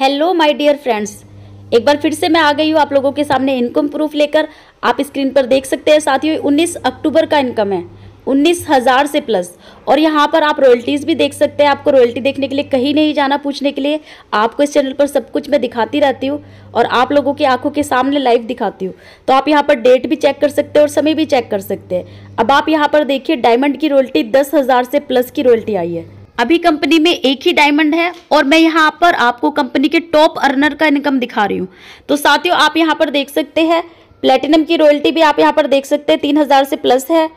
hello my dear friends एक बार फिर से मैं आ गई हूँ आप लोगों के सामने इनकम प्रूफ लेकर आप स्क्रीन पर देख सकते हैं साथियों 19 अक्टूबर का इनकम है उन्नीस हज़ार से प्लस और यहाँ पर आप रॉयल्टीज़ भी देख सकते हैं आपको रॉयल्टी देखने के लिए कहीं नहीं जाना पूछने के लिए आपको इस चैनल पर सब कुछ मैं दिखाती रहती हूँ और आप लोगों की आंखों के सामने लाइव दिखाती हूँ तो आप यहाँ पर डेट भी चेक कर सकते हैं और समय भी चेक कर सकते हैं अब आप यहाँ पर देखिए डायमंड की रॉयल्टी दस हज़ार से प्लस की रॉयल्टी आई है अभी कंपनी में एक ही डायमंड है और मैं यहाँ पर आपको कंपनी के टॉप अर्नर का इनकम दिखा रही हूँ तो साथियों आप यहाँ पर देख सकते हैं प्लेटिनम की रॉयल्टी भी आप यहाँ पर देख सकते हैं तीन हज़ार से प्लस है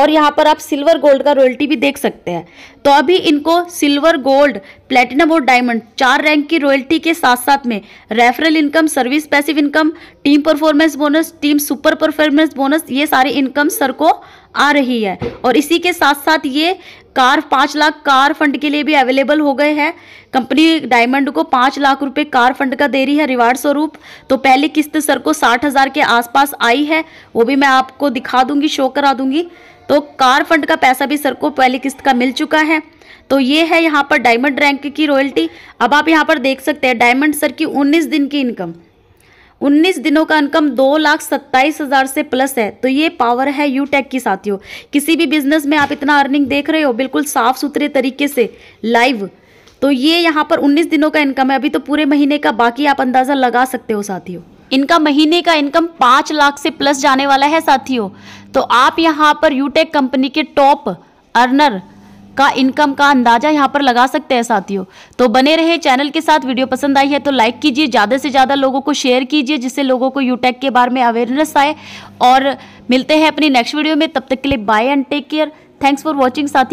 और यहाँ पर आप सिल्वर गोल्ड का रॉयल्टी भी देख सकते हैं तो अभी इनको सिल्वर गोल्ड प्लेटिनम और डायमंड चार रैंक की रॉयल्टी के साथ साथ में referral income service passive income team performance bonus team super performance bonus ये सारे इनकम सर को आ रही है और इसी के साथ साथ ये कार पाँच लाख कार फंड के लिए भी अवेलेबल हो गए हैं कंपनी डायमंड को पाँच लाख रुपए कार फंड का दे रही है रिवार्ड स्वरूप तो पहली किस्त सर को साठ हज़ार के आसपास आई है वो भी मैं आपको दिखा दूंगी शो करा दूंगी तो कार फंड का पैसा भी सर को पहली किस्त का मिल चुका है तो ये है यहाँ पर डायमंड रैंक की रॉयल्टी अब आप यहाँ पर देख सकते हैं डायमंड सर की उन्नीस दिन की इनकम 19 दिनों का इनकम दो लाख सत्ताईस हज़ार से प्लस है तो ये पावर है यूटेक की साथियों किसी भी बिजनेस में आप इतना अर्निंग देख रहे हो बिल्कुल साफ सुथरे तरीके से लाइव तो ये यहाँ पर 19 दिनों का इनकम है अभी तो पूरे महीने का बाकी आप अंदाज़ा लगा सकते हो साथियों इनका महीने का इनकम पाँच लाख से प्लस जाने वाला है साथियों तो आप यहाँ पर यूटेक कंपनी के टॉप अर्नर का इनकम का अंदाजा यहाँ पर लगा सकते हैं साथियों तो बने रहे चैनल के साथ वीडियो पसंद आई है तो लाइक कीजिए ज़्यादा से ज़्यादा लोगों को शेयर कीजिए जिससे लोगों को यूटेक के बारे में अवेयरनेस आए और मिलते हैं अपनी नेक्स्ट वीडियो में तब तक के लिए bye and take care thanks for watching साथियों